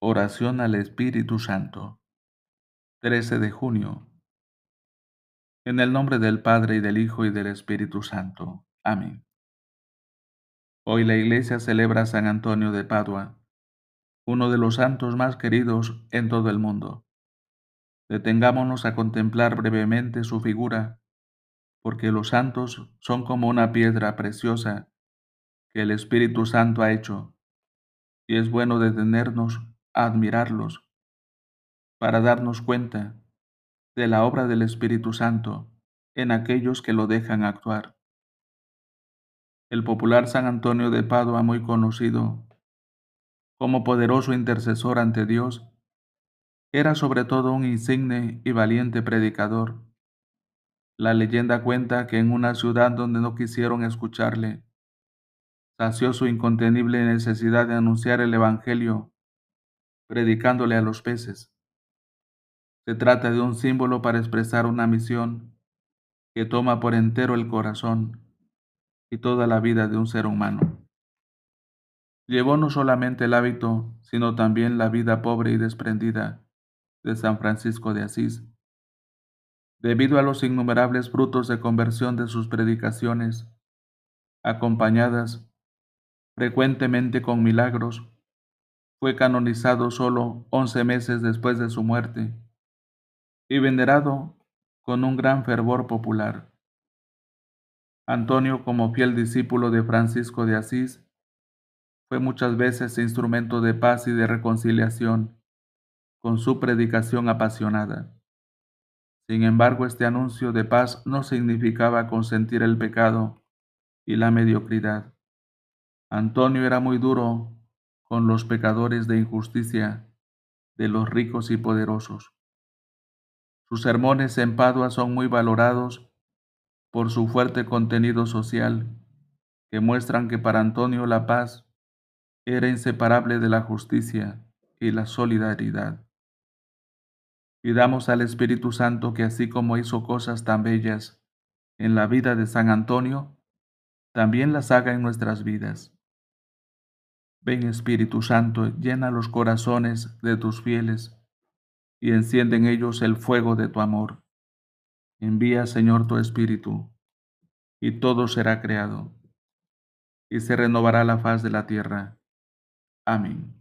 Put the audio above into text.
Oración al Espíritu Santo. 13 de junio. En el nombre del Padre y del Hijo y del Espíritu Santo. Amén. Hoy la Iglesia celebra a San Antonio de Padua, uno de los santos más queridos en todo el mundo. Detengámonos a contemplar brevemente su figura, porque los santos son como una piedra preciosa que el Espíritu Santo ha hecho, y es bueno detenernos admirarlos para darnos cuenta de la obra del Espíritu Santo en aquellos que lo dejan actuar. El popular San Antonio de Padua, muy conocido como poderoso intercesor ante Dios, era sobre todo un insigne y valiente predicador. La leyenda cuenta que en una ciudad donde no quisieron escucharle, sació su incontenible necesidad de anunciar el Evangelio predicándole a los peces. Se trata de un símbolo para expresar una misión que toma por entero el corazón y toda la vida de un ser humano. Llevó no solamente el hábito, sino también la vida pobre y desprendida de San Francisco de Asís. Debido a los innumerables frutos de conversión de sus predicaciones, acompañadas frecuentemente con milagros, fue canonizado solo once meses después de su muerte y venerado con un gran fervor popular. Antonio, como fiel discípulo de Francisco de Asís, fue muchas veces instrumento de paz y de reconciliación con su predicación apasionada. Sin embargo, este anuncio de paz no significaba consentir el pecado y la mediocridad. Antonio era muy duro con los pecadores de injusticia, de los ricos y poderosos. Sus sermones en Padua son muy valorados por su fuerte contenido social, que muestran que para Antonio la paz era inseparable de la justicia y la solidaridad. Pidamos al Espíritu Santo que así como hizo cosas tan bellas en la vida de San Antonio, también las haga en nuestras vidas. Ven Espíritu Santo, llena los corazones de tus fieles y enciende en ellos el fuego de tu amor. Envía, Señor, tu Espíritu, y todo será creado, y se renovará la faz de la tierra. Amén.